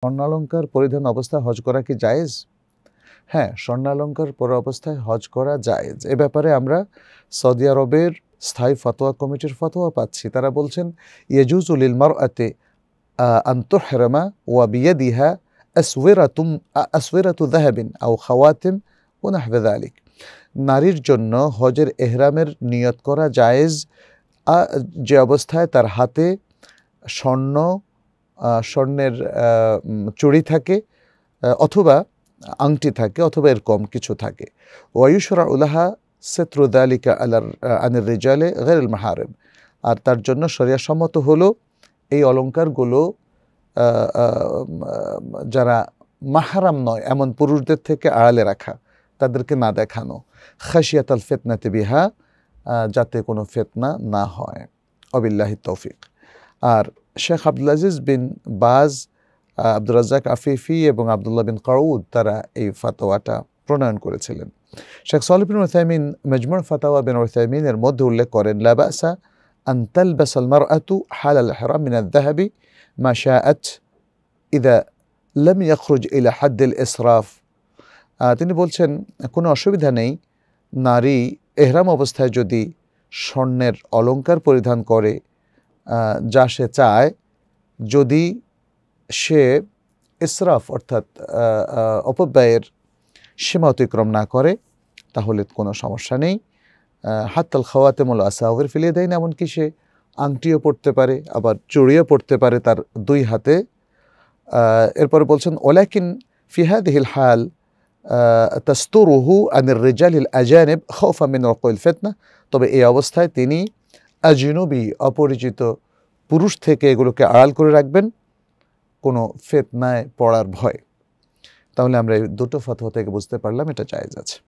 স্বর্ণালঙ্কার পরিধান অবস্থায় হজ করা কি জায়েজ হ্যাঁ স্বর্ণালঙ্কার পর অবস্থায় হজ করা জায়েজ এ ব্যাপারে আমরা সৌদি আরবের স্থায়ী ফতোয়া কমিটির ফতোয়া পাচ্ছি তারা বলছেন উল ইলমার আতে আন্তঃরমা ওয়া বিয়াদিহা আসওয়েরাতুম আসওয়েরাতু দাহাবিন আও খাওয়াতিম ও নাহবেদ আলিক নারীর জন্য হজের এহরামের নিয়ত করা জায়েজ যে অবস্থায় তার হাতে স্বর্ণ স্বর্ণের চড়ি থাকে অথবা আংটি থাকে অথবা এরকম কিছু থাকে ওয়ায়ুসরা উলাহা সেত্রুদালিকা আলার আনির রেজালে গেরেল মাহারেম আর তার জন্য সম্মত হলো এই অলঙ্কারগুলো যারা মাহারাম নয় এমন পুরুষদের থেকে আড়ালে রাখা তাদেরকে না দেখানো খাসিয়াত আল ফেতনাতে বিহা যাতে কোনো ফেতনা না হয় অবিল্লাহি তৌফিক আর শেখ আব্দুলাজিজ বিন বাজ আব্দুল রাজ্জাক আফিফি এবং আবদুল্লাহ বিন কাউদ তারা এই ফাতোয়াটা প্রণয়ন করেছিলেন শেখ সলিফিন ওসাইমিন মজমুর ফাতাওয়া বিন এর মধ্যে উল্লেখ করেন লাবাসা আন্তাল বাসাল মার আতু হাল আল হেরাম মিনাদ দাহাবি মাশা আচ ইদা লম ইয়াখরুজ ইলা হাদ্দিল ইসরাফ তিনি বলছেন কোনো অসুবিধা নেই নারী এহরাম অবস্থায় যদি স্বর্ণের অলঙ্কার পরিধান করে যা সে চায় যদি সে ইসরাফ অর্থাৎ অপব্যয়ের সীমা অতিক্রম না করে তাহলে কোনো সমস্যা নেই হাততাল খাওয়াতে খাওয়াতেমল আসাহের ফেলিয়ে দেয় না এমনকি সে আংটিও পড়তে পারে আবার চড়িয়ে পড়তে পারে তার দুই হাতে এরপরে বলছেন ওলাকিন হিল হাল আনের রেজাল হিল আজানেব খৌফা আমিন রকল ফেতনা তবে এই অবস্থায় তিনি আজনবী অপরিচিত পুরুষ থেকে এগুলোকে আড়াল করে রাখবেন কোনো ফেতনায় পড়ার ভয় তাহলে আমরা এই দুটো ফতোয়া থেকে বুঝতে পারলাম এটা জায়েজ আছে